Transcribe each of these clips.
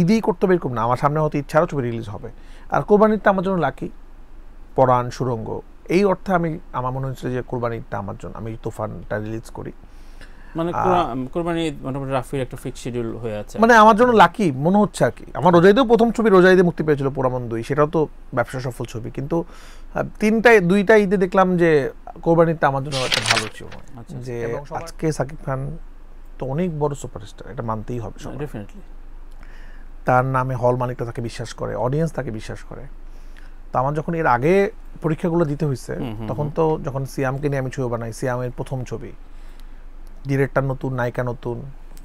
ঈদেই করতে হবে এরকম না আমার সামনে হয়তো ইচ্ছারও ছবি রিলিজ হবে আর কোরবানিরটা আমার জন্য লাকি পরাণ সুরঙ্গ এই অর্থে আমি আমার মনে হচ্ছে যে কোরবানিরটা আমার জন্য আমি তুফানটা রিলিজ করি মানে কোরবানি মোটামুটি রাফির একটা ফিক্স শিডিউল হয়ে আছে মানে আমার জন্য লাকি মনে হচ্ছে আর কি আমার রোজাইদেও প্রথম ছবি রোজাইদে মুক্তি পেয়েছিল পোরামন দুই সেটাও তো ব্যবসা সফল ছবি কিন্তু তিনটায় দুইটা ঈদে দেখলাম যে কোরবানিটা আমার জন্য একটা ভালো ছিল আচ্ছা, আচ্ছা। যে আজকে সাকিব খান তো অনেক বড় সুপারস্টার এটা মানতেই হবে ডেফিনেটলি তার নামে হল মালিকটা তাকে বিশ্বাস করে অডিয়েন্স তাকে বিশ্বাস করে তো আমার যখন এর আগে পরীক্ষাগুলো দিতে হয়েছে তখন তো যখন সিয়ামকে নিয়ে আমি ছবি বানাই সিয়ামের প্রথম ছবি ডিরেক্টর নতুন নায়িকা নতুন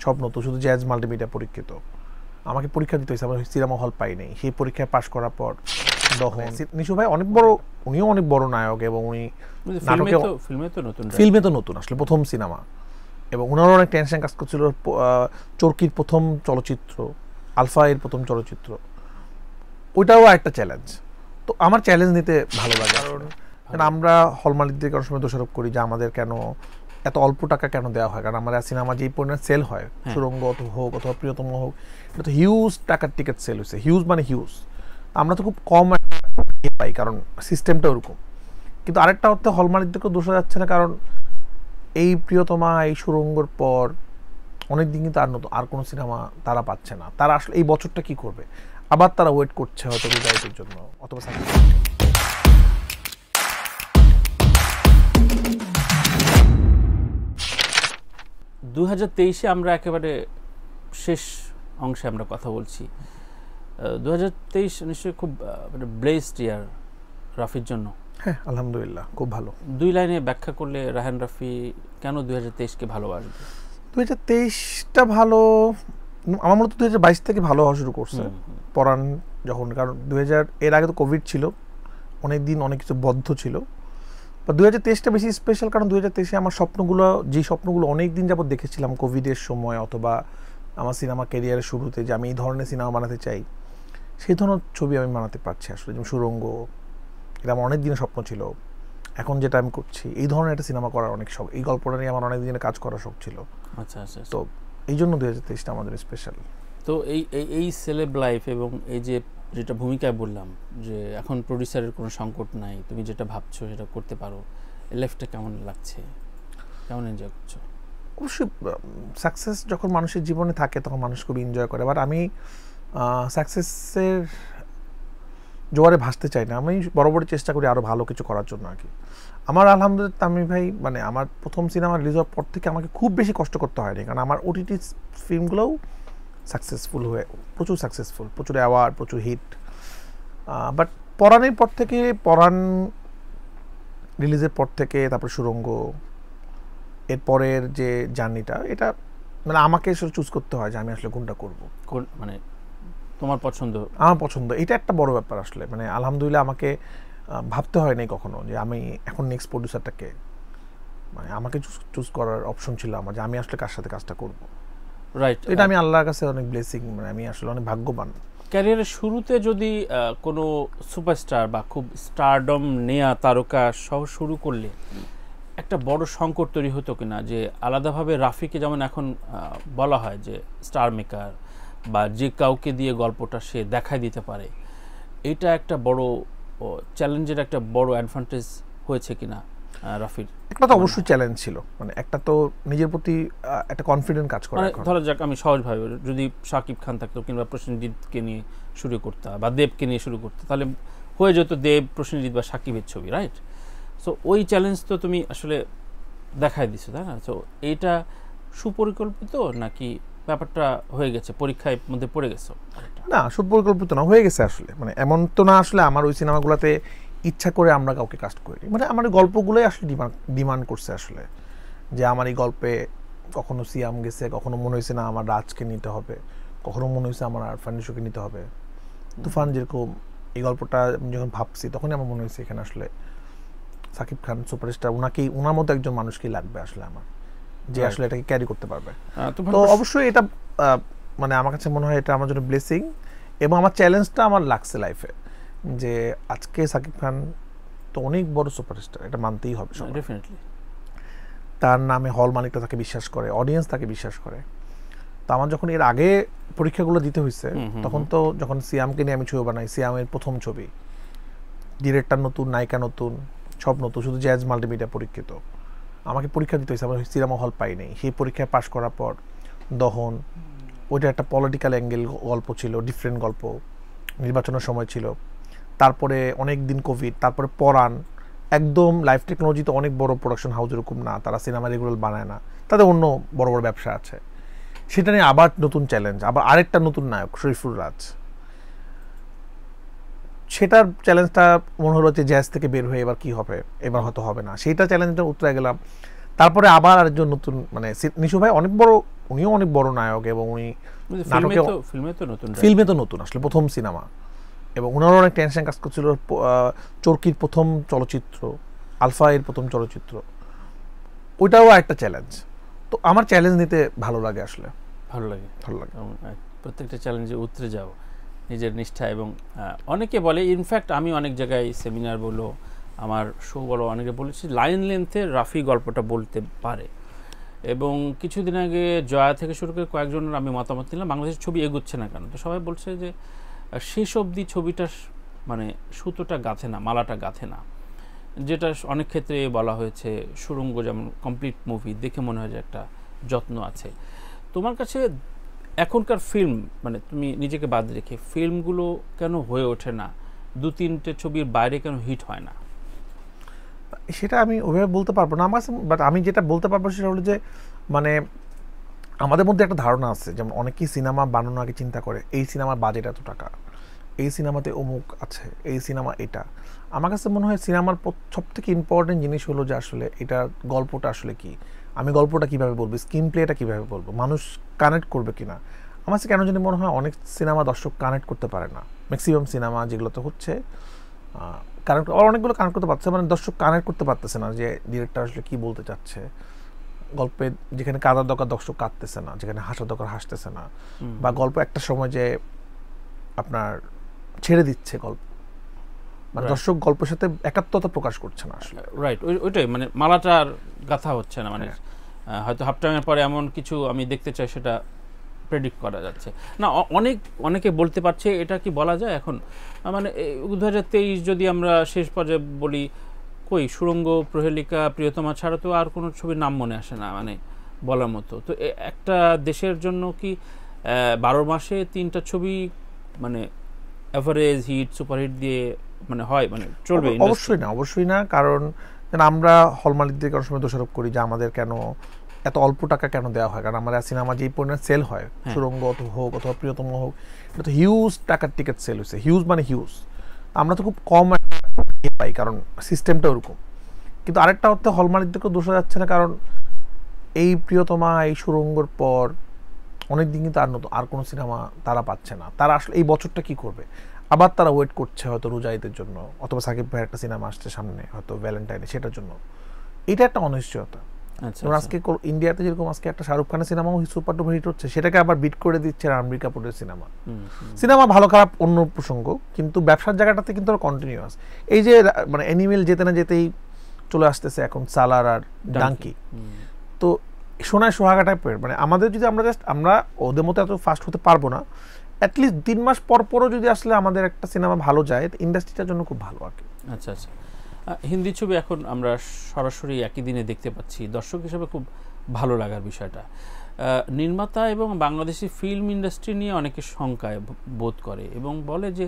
সব নতুন শুধু জ্যাজ মাল্টিমিডিয়া পরীক্ষিত আমাকে পরীক্ষা দিতে হয়েছে আমার সিনেমা হল পাই পাইনি সেই পরীক্ষায় পাশ করার পর নিশু ভাই অনেক বড় উনিও অনেক বড় নায়ক এবং উনি মানে নাটকে ফিল্মে তো নতুন ফিল্মে তো নতুন আসলে প্রথম সিনেমা এবং ওনারও অনেক টেনশন কাজ করছিল চরকির প্রথম চলচ্চিত্র আলফা এর প্রথম চলচ্চিত্র ওইটাও একটা চ্যালেঞ্জ তো আমার চ্যালেঞ্জ নিতে ভালো লাগে কারণ আমরা হলমালিকদের মালিকদের অনেক সময় দোষারোপ করি যে আমাদের কেন এত অল্প টাকা কেন দেওয়া হয় কারণ আমরা সিনেমা যেই পরিমাণ সেল হয় হ্যাঁ। সুরঙ্গ অথবা হোক অথবা প্রিয়তম হোক এটা তো হিউজ টাকার টিকিট সেল হয়েছে হিউজ মানে হিউজ আমরা তো খুব কম পাই কারণ সিস্টেমটা ওরকম কিন্তু আরেকটা অর্থে হল দোষা যাচ্ছে না কারণ এই প্রিয়তমা এই সুরঙ্গর পর অনেক দিন কিন্তু আর নতুন আর কোনো সিনেমা তারা পাচ্ছে না তারা আসলে এই বছরটা কি করবে আবার তারা ওয়েট করছে হয়তো রিজাইটের জন্য অথবা দু হাজার তেইশে আমরা একেবারে শেষ অংশে আমরা কথা বলছি দু হাজার তেইশ নিশ্চয়ই খুব মানে ব্লেসড ইয়ার রাফির জন্য হ্যাঁ আলহামদুলিল্লাহ খুব ভালো দুই লাইনে ব্যাখ্যা করলে রাহান রাফি কেন দু হাজার তেইশকে ভালোবাসবে দু হাজার তেইশটা ভালো আমার মনে দু হাজার বাইশ থেকে ভালো হওয়া শুরু করছে পড়ান যখন কারণ দু হাজার এর আগে তো কোভিড ছিল অনেক দিন অনেক কিছু বদ্ধ ছিল বা দু হাজার তেইশটা বেশি স্পেশাল কারণ দু হাজার তেইশে আমার স্বপ্নগুলো যে স্বপ্নগুলো অনেক দিন যাবত দেখেছিলাম কোভিডের সময় অথবা আমার সিনেমা কেরিয়ারের শুরুতে যে আমি এই ধরনের সিনেমা বানাতে চাই সেই ধরনের ছবি আমি বানাতে পারছি আসলে যেমন সুরঙ্গ এটা আমার অনেক দিনের স্বপ্ন ছিল এখন যেটা আমি করছি এই ধরনের একটা সিনেমা করার অনেক শখ এই গল্পটা নিয়ে আমার অনেক দিনের কাজ করার শখ ছিল আচ্ছা আচ্ছা, আচ্ছা। তো এই জন্য দু হাজার তেইশটা আমাদের স্পেশাল তো এই এই সেলেব লাইফ এবং এই যে যেটা ভূমিকায় বললাম যে এখন প্রডিউসারের কোনো সংকট নাই তুমি যেটা ভাবছো সেটা করতে পারো লাইফটা কেমন লাগছে কেমন এনজয় করছো অবশ্যই সাকসেস যখন মানুষের জীবনে থাকে তখন মানুষ খুব এনজয় করে বাট আমি সাকসেসের জোয়ারে ভাসতে চাই না আমি বরাবরই চেষ্টা করি আরও ভালো কিছু করার জন্য আর কি আমার আলহামদুলিল্লাহ তামিম ভাই মানে আমার প্রথম সিনেমা রিলিজ হওয়ার পর থেকে আমাকে খুব বেশি কষ্ট করতে হয়নি কারণ আমার ওটিটি ফিল্মগুলোও সাকসেসফুল হয়ে প্রচুর সাকসেসফুল প্রচুর অ্যাওয়ার্ড প্রচুর হিট বাট পরাণের পর থেকে পরাণ রিলিজের পর থেকে তারপর সুরঙ্গ এরপরের যে জার্নিটা এটা মানে আমাকে চুজ করতে হয় যে আমি আসলে কোনটা করবো মানে তোমার পছন্দ আমার পছন্দ এটা একটা বড় ব্যাপার আসলে মানে আলহামদুলিল্লাহ আমাকে ভাবতে হয় নাই কখনো যে আমি এখন নেক্সট প্রডিউসারটাকে মানে আমাকে চুজ করার অপশন ছিল আমার যে আমি আসলে কার সাথে কাজটা করব রাইট এটা আমি আল্লাহর কাছে অনেক ব্লেসিং মানে আমি আসলে অনেক ভাগ্যবান ক্যারিয়ারের শুরুতে যদি কোনো সুপারস্টার বা খুব স্টারডম নেয়া তারকা সহ শুরু করলে একটা বড় সংকট তৈরি হতো কিনা যে আলাদাভাবে রাফিকে যেমন এখন বলা হয় যে স্টার মেকার বা যে কাউকে দিয়ে গল্পটা সে দেখায় দিতে পারে এটা একটা বড় চ্যালেঞ্জের একটা বড় অ্যাডভান্টেজ হয়েছে কিনা রাফির একটা তো অবশ্যই চ্যালেঞ্জ ছিল মানে একটা তো নিজের প্রতি একটা কনফিডেন্ট কাজ করে মানে ধরো যাক আমি সহজভাবে যদি সাকিব খান থাকতো কিংবা প্রসেনজিৎকে নিয়ে শুরু করতে বা দেবকে নিয়ে শুরু করতে তাহলে হয়ে যেত দেব প্রসেনজিৎ বা সাকিবের ছবি রাইট সো ওই চ্যালেঞ্জ তো তুমি আসলে দেখায় দিছো তাই না তো এইটা সুপরিকল্পিত নাকি ব্যাপারটা হয়ে গেছে পরীক্ষায় মধ্যে পড়ে গেছে না সুপরিকল্পিত না হয়ে গেছে আসলে মানে এমন তো না আসলে আমার ওই সিনেমাগুলোতে ইচ্ছা করে আমরা কাউকে কাস্ট করি মানে আমার গল্পগুলোই আসলে ডিমান্ড ডিমান্ড করছে আসলে যে আমার এই গল্পে কখনো সিয়াম গেছে কখনো মনে হয়েছে না আমার রাজকে নিতে হবে কখনো মনে হয়েছে আমার আরফান ইস্যুকে নিতে হবে তুফান যেরকম এই গল্পটা আমি যখন ভাবছি তখনই আমার মনে হয়েছে এখানে আসলে সাকিব খান সুপারস্টার ওনাকেই ওনার মতো একজন মানুষকেই লাগবে আসলে আমার যে আসলে এটাকে ক্যারি করতে পারবে তো অবশ্যই এটা মানে আমার কাছে মনে হয় এটা আমার জন্য ব্লেসিং এবং আমার চ্যালেঞ্জটা আমার লাগছে লাইফে যে আজকে সাকিব খান তো অনেক বড় সুপারস্টার এটা মানতেই হবে ডেফিনেটলি তার নামে হল মালিকটা তাকে বিশ্বাস করে অডিয়েন্স তাকে বিশ্বাস করে তো আমার যখন এর আগে পরীক্ষাগুলো দিতে হয়েছে তখন তো যখন সিয়ামকে নিয়ে আমি ছবি বানাই সিয়ামের প্রথম ছবি ডিরেক্টর নতুন নায়িকা নতুন সব নতুন শুধু জ্যাজ মাল্টিমিডিয়া পরীক্ষিত আমাকে পরীক্ষা দিতে হয়েছে আমি সিনেমা হল পাই নাই সেই পরীক্ষায় পাশ করার পর দহন ওইটা একটা পলিটিক্যাল অ্যাঙ্গেল গল্প ছিল ডিফারেন্ট গল্প নির্বাচনের সময় ছিল তারপরে অনেক দিন কোভিড তারপরে পরাণ একদম লাইফ টেকনোলজিতে অনেক বড় প্রোডাকশন হাউস এরকম না তারা সিনেমা রেগুলার বানায় না তাদের অন্য বড় বড় ব্যবসা আছে সেটা নিয়ে আবার নতুন চ্যালেঞ্জ আবার আরেকটা নতুন নায়ক শরীফুল রাজ সেটার চ্যালেঞ্জটা মনে হলো যে জ্যাজ থেকে বের হয়ে এবার কি হবে এবার হয়তো হবে না সেইটা চ্যালেঞ্জটা উত্তরে গেলাম তারপরে আবার আরেকজন নতুন মানে নিশু ভাই অনেক বড় উনিও অনেক বড় নায়ক এবং উনি নাটকে ফিল্মে তো নতুন ফিল্মে তো নতুন আসলে প্রথম সিনেমা এবং ওনারও অনেক টেনশন কাজ করছিল চরকির প্রথম চলচ্চিত্র আলফা এর প্রথম চলচ্চিত্র ওইটাও একটা চ্যালেঞ্জ তো আমার চ্যালেঞ্জ নিতে ভালো লাগে আসলে ভালো লাগে ভালো লাগে প্রত্যেকটা চ্যালেঞ্জে উত্তরে যাওয়া নিজের নিষ্ঠা এবং অনেকে বলে ইনফ্যাক্ট আমি অনেক জায়গায় সেমিনার বলো আমার শো বলো অনেকে বলেছি লাইন লেন্থে রাফি গল্পটা বলতে পারে এবং কিছুদিন আগে জয়া থেকে শুরু করে কয়েকজনের আমি মতামত দিলাম বাংলাদেশের ছবি এগোচ্ছে না কেন তো সবাই বলছে যে শেষ অবধি ছবিটা মানে সুতোটা গাঁথে না মালাটা গাঁথে না যেটা অনেক ক্ষেত্রে বলা হয়েছে সুরঙ্গ যেমন কমপ্লিট মুভি দেখে মনে হয় যে একটা যত্ন আছে তোমার কাছে এখনকার ফিল্ম মানে তুমি নিজেকে বাদ রেখে ফিল্মগুলো কেন হয়ে ওঠে না দু তিনটে ছবির বাইরে কেন হিট হয় না সেটা আমি ওইভাবে বলতে পারবো না আমার বাট আমি যেটা বলতে পারবো সেটা হলো যে মানে আমাদের মধ্যে একটা ধারণা আছে যেমন অনেকেই সিনেমা বানানোর আগে চিন্তা করে এই সিনেমার বাজেট এত টাকা এই সিনেমাতে অমুক আছে এই সিনেমা এটা আমার কাছে মনে হয় সিনেমার সব থেকে ইম্পর্টেন্ট জিনিস হলো যে আসলে এটার গল্পটা আসলে কী আমি গল্পটা কিভাবে বলবো স্ক্রিন প্লেটা কীভাবে বলবো মানুষ কানেক্ট করবে কিনা আমার কাছে কেন যদি মনে হয় অনেক সিনেমা দর্শক কানেক্ট করতে পারে না ম্যাক্সিমাম সিনেমা তো হচ্ছে কানেক্ট অনেকগুলো কানেক্ট করতে পারছে মানে দর্শক কানেক্ট করতে পারতেছে না যে ডিরেক্টর আসলে কী বলতে চাচ্ছে গল্পে যেখানে কাদার দরকার দর্শক কাঁদতেছে না যেখানে হাসার দরকার হাসতেছে না বা গল্প একটা সময় যে আপনার ছেড়ে দিচ্ছে গল্প মানে দর্শক গল্পের সাথে একাত্মতা প্রকাশ করছে না আসলে রাইট uh, ওইটাই মানে মালাটার গাথা হচ্ছে না মানে হ্যাঁ। হয়তো হাফ টাইমের পরে এমন কিছু আমি দেখতে চাই সেটা প্রেডিক্ট করা যাচ্ছে না অনেক অনেকে বলতে পারছে এটা কি বলা যায় এখন মানে দু যদি আমরা শেষ পর্যায়ে বলি কই সুরঙ্গ প্রহেলিকা প্রিয়তমা ছাড়া তো আর কোনো ছবির নাম মনে আসে না মানে বলার মতো তো একটা দেশের জন্য কি বারো মাসে তিনটা ছবি মানে অ্যাভারেজ হিট সুপারহিট দিয়ে মানে হয় মানে চলবে অবশ্যই না অবশ্যই না কারণ আমরা হল মালিকদের কারোর সময় দোষারোপ করি যে আমাদের কেন এত অল্প টাকা কেন দেওয়া হয় কারণ আমাদের সিনেমা যেই পরিমাণ সেল হয় হ্যাঁ। সুরঙ্গ অথবা হোক অথবা প্রিয়তম হোক এটা তো হিউজ টাকার টিকিট সেল হয়েছে হিউজ মানে হিউজ আমরা তো খুব কম পাই কারণ সিস্টেমটা ওরকম কিন্তু আরেকটা অর্থে হল মালিকদেরকে দোষা যাচ্ছে না কারণ এই প্রিয়তমা এই সুরঙ্গর পর অনেক দিন কিন্তু আর নতুন আর কোনো সিনেমা তারা পাচ্ছে না তারা আসলে এই বছরটা কি করবে আবার তারা ওয়েট করছে হয়তো রোজাইদের জন্য অথবা সাকিব ভাইয়ের একটা সিনেমা আসছে সামনে হয়তো ভ্যালেন্টাইনে সেটার জন্য এটা একটা অনিশ্চয়তা আচ্ছা, আচ্ছা। আজকে ইন্ডিয়াতে যেরকম আজকে একটা শাহরুখ খানের সুপার হিট হচ্ছে সেটাকে আবার বিট করে দিচ্ছে কাপুরের সিনেমা সিনেমা ভালো খারাপ অন্য প্রসঙ্গ কিন্তু ব্যবসার জায়গাটাতে কিন্তু কন্টিনিউয়াস এই যে মানে অ্যানিমেল যেতে না যেতেই চলে আসতেছে এখন সালার আর ডাঙ্কি তো সোনায় সোহাগা টাইপের মানে আমাদের যদি আমরা জাস্ট আমরা ওদের মতো এত ফাস্ট হতে পারবো না অ্যাটলিস্ট তিন মাস পর পরও যদি আসলে আমাদের একটা সিনেমা ভালো যায় ইন্ডাস্ট্রিটার জন্য খুব ভালো আর কি আচ্ছা আচ্ছা হিন্দি ছবি এখন আমরা সরাসরি একই দিনে দেখতে পাচ্ছি দর্শক হিসেবে খুব ভালো লাগার বিষয়টা নির্মাতা এবং বাংলাদেশি ফিল্ম ইন্ডাস্ট্রি নিয়ে অনেকে শঙ্কায় বোধ করে এবং বলে যে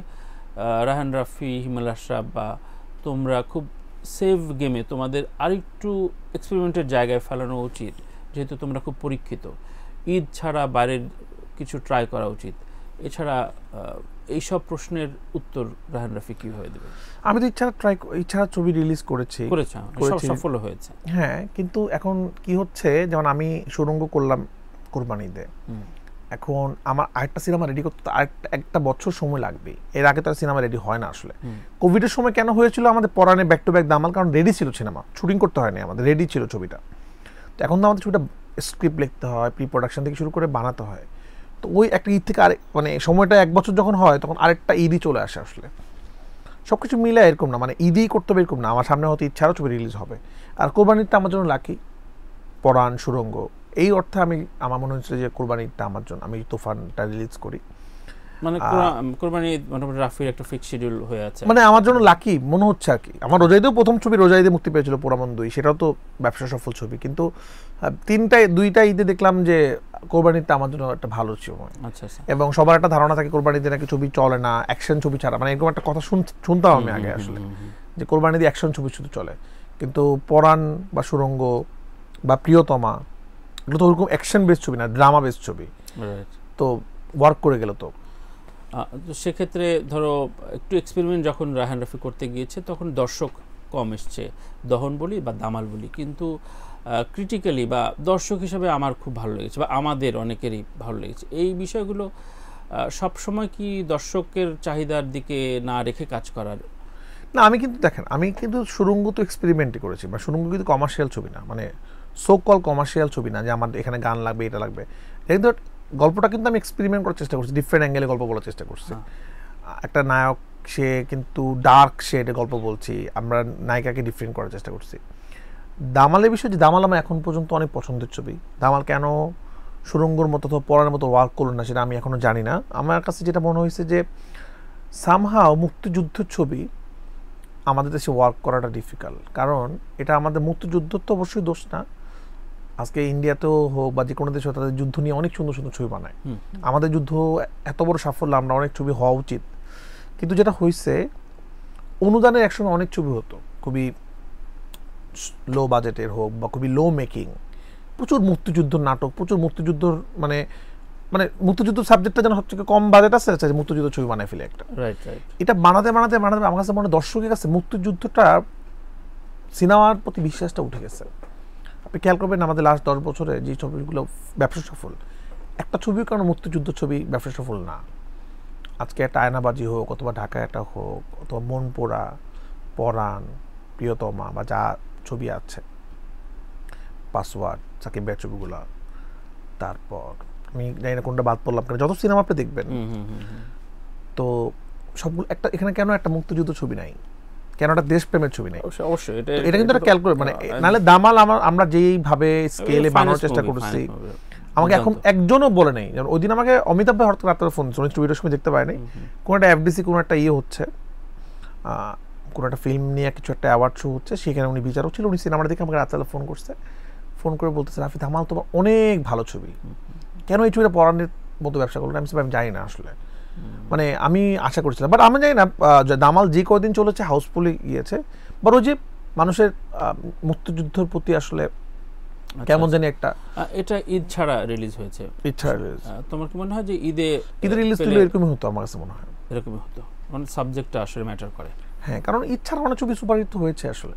রাহান রাফি হিমাল আশরাফ বা তোমরা খুব সেভ গেমে তোমাদের আরেকটু এক্সপেরিমেন্টের জায়গায় ফেলানো উচিত যেহেতু তোমরা খুব পরীক্ষিত ঈদ ছাড়া বাইরের কিছু ট্রাই করা উচিত এছাড়া এইসব প্রশ্নের উত্তর রাহান রাফি কিভাবে দেবে আমি তো ইচ্ছা ট্রাই ইচ্ছা ছবি রিলিজ করেছি মানে করেছি সফল হয়েছে হ্যাঁ কিন্তু এখন কি হচ্ছে যেমন আমি সুরঙ্গ করলাম কোরবানিতে এখন আমার আরেকটা সিনেমা রেডি করতে আরেকটা একটা বছর সময় লাগবে এর আগে তার সিনেমা রেডি হয় না আসলে কোভিডের সময় কেন হয়েছিল আমাদের পরানে ব্যাক টু ব্যাক দামাল কারণ রেডি ছিল সিনেমা শুটিং করতে হয়নি আমাদের রেডি ছিল ছবিটা তো এখন তো আমাদের ছবিটা স্ক্রিপ্ট লিখতে হয় প্রি প্রোডাকশন থেকে শুরু করে বানাতে হয় তো ওই একটা ঈদ থেকে আরেক মানে সময়টা এক বছর যখন হয় তখন আরেকটা ঈদই চলে আসে আসলে সব কিছু মিলে এরকম না মানে ঈদই করতে হবে এরকম না আমার সামনে হয়তো ইচ্ছারও ছবি রিলিজ হবে আর কোরবানিটা আমার জন্য লাকি পরাণ সুরঙ্গ এই অর্থে আমি আমার মনে হচ্ছে যে কোরবানিটা আমার জন্য আমি তুফানটা রিলিজ করি মানে কোরবানি মোটামুটি রাফির একটা ফিক্স শিডিউল হয়ে আছে মানে আমার জন্য লাকি মনে হচ্ছে আর কি আমার রোজাইদেও প্রথম ছবি রোজাইদে মুক্তি পেয়েছিল পোড়ামন দুই সেটাও তো ব্যবসা সফল ছবি কিন্তু তিনটায় দুইটা ঈদে দেখলাম যে কোরবানিতে আমার জন্য একটা ভালো সময় আচ্ছা, আচ্ছা এবং সবার একটা ধারণা থাকে কোরবানিতে নাকি ছবি চলে না অ্যাকশন ছবি ছাড়া মানে এরকম একটা কথা শুনতাম আমি আগে আসলে যে কোরবানি দিয়ে অ্যাকশন ছবি শুধু চলে কিন্তু পরাণ বা সুরঙ্গ বা প্রিয়তমা এগুলো তো ওরকম অ্যাকশন বেস ছবি না ড্রামা বেস ছবি তো ওয়ার্ক করে গেল তো তো সেক্ষেত্রে ধরো একটু এক্সপেরিমেন্ট যখন রায়হান রফি করতে গিয়েছে তখন দর্শক কম এসছে দহন বলি বা দামাল বলি কিন্তু ক্রিটিক্যালি বা দর্শক হিসাবে আমার খুব ভালো লেগেছে বা আমাদের অনেকেরই ভালো লেগেছে এই বিষয়গুলো সবসময় কি দর্শকের চাহিদার দিকে না রেখে কাজ করার না আমি কিন্তু দেখেন আমি কিন্তু সুরঙ্গ তো এক্সপেরিমেন্টই করেছি বা মানে সুরঙ্গ কিন্তু কমার্শিয়াল ছবি না মানে সো কল কমার্শিয়াল ছবি না যে আমার এখানে গান লাগবে এটা লাগবে গল্পটা কিন্তু আমি এক্সপেরিমেন্ট করার চেষ্টা করছি ডিফারেন্ট অ্যাঙ্গেলে গল্প বলার চেষ্টা করছি হ্যাঁ। একটা নায়ক সে কিন্তু ডার্ক শেডে গল্প বলছি আমরা নায়িকাকে ডিফারেন্ট করার চেষ্টা করছি দামালের বিষয় যে দামাল আমার এখন পর্যন্ত অনেক পছন্দের ছবি দামাল কেন সুরঙ্গর মতো অথবা পড়ার মতো ওয়ার্ক করল না সেটা আমি এখনও জানি না আমার কাছে যেটা মনে হয়েছে যে সামহাও মুক্তিযুদ্ধ ছবি আমাদের দেশে ওয়ার্ক করাটা ডিফিকাল্ট কারণ এটা আমাদের মুক্তিযুদ্ধ তো অবশ্যই দোষ না আজকে ইন্ডিয়াতেও হোক বা যে কোনো দেশে তাদের যুদ্ধ নিয়ে অনেক সুন্দর সুন্দর ছবি বানায় আমাদের যুদ্ধ এত বড় সাফল্য আমরা অনেক ছবি হওয়া উচিত কিন্তু যেটা হয়েছে অনুদানের একসঙ্গে অনেক ছবি হতো খুবই লো বাজেটের হোক বা খুবই লো মেকিং প্রচুর মুক্তিযুদ্ধ নাটক প্রচুর মুক্তিযুদ্ধর মানে মানে মুক্তিযুদ্ধ সাবজেক্টটা যেন সবথেকে কম বাজেট আছে আচ্ছা মুক্তিযুদ্ধ ছবি বানায় ফেলে একটা রাইট রাইট এটা বানাতে বানাতে বানাতে আমার কাছে মনে দর্শকের কাছে মুক্তিযুদ্ধটা সিনেমার প্রতি বিশ্বাসটা উঠে গেছে আপনি খেয়াল করবেন আমাদের লাস্ট দশ বছরে যে ছবিগুলো ব্যবসা সফল একটা ছবির কারণ মুক্তিযুদ্ধ ছবি ব্যবসা সফল না আজকে একটা আয়নাবাজি হোক অথবা ঢাকা একটা হোক অথবা মন পোড়া পরাণ প্রিয়তমা বা যা ছবি আছে পাসওয়ার্ড সাকিব ছবিগুলো তারপর আমি জানি না কোনটা বাদ পড়লাম কারণ যত সিনেমা আপনি দেখবেন তো সবগুলো একটা এখানে কেন একটা মুক্তিযুদ্ধ ছবি নাই কেন একটা দেশপ্রেমের ছবি নেই অবশ্যই এটা কিন্তু একটা ক্যালকুলেট মানে নাহলে দামাল আমার আমরা যেইভাবে স্কেলে বানানোর চেষ্টা করছি আমাকে এখন একজনও বলে নেই যেমন ওই দিন আমাকে অমিতাভ ভাই হঠাৎ রাত্রে ফোন শুনেছি ভিডিওর সময় দেখতে পাইনি কোনো একটা এফডিসি কোনো একটা ইয়ে হচ্ছে কোনো একটা ফিল্ম নিয়ে কিছু একটা অ্যাওয়ার্ড শো হচ্ছে সেখানে উনি বিচারক ছিল উনি সিনেমাটা দেখে আমাকে রাত্রে ফোন করছে ফোন করে বলতেছে রাফি ধামাল তোমার অনেক ভালো ছবি কেন এই ছবিটা পড়ানোর মতো ব্যবসা করলেন আমি আমি জানি না আসলে মানে আমি আশা করছিলাম বাট আমি জানি না দামাল যে কদিন চলেছে হাউসফুলি গিয়েছে বাট ওই যে মানুষের মুক্তিযুদ্ধের প্রতি আসলে আচ্ছা, কেমন আচ্ছা। জানি একটা এটা ঈদ ছাড়া রিলিজ হয়েছে ঈদ ছাড়া রিলিজ তোমার কি মনে হয় যে ঈদে ঈদের রিলিজ তুলে এরকমই হতো আমার কাছে মনে হয় এরকমই হতো মানে সাবজেক্টটা আসলে ম্যাটার করে হ্যাঁ কারণ ঈদ ছাড়া অনেক ছবি সুপারহিট হয়েছে আসলে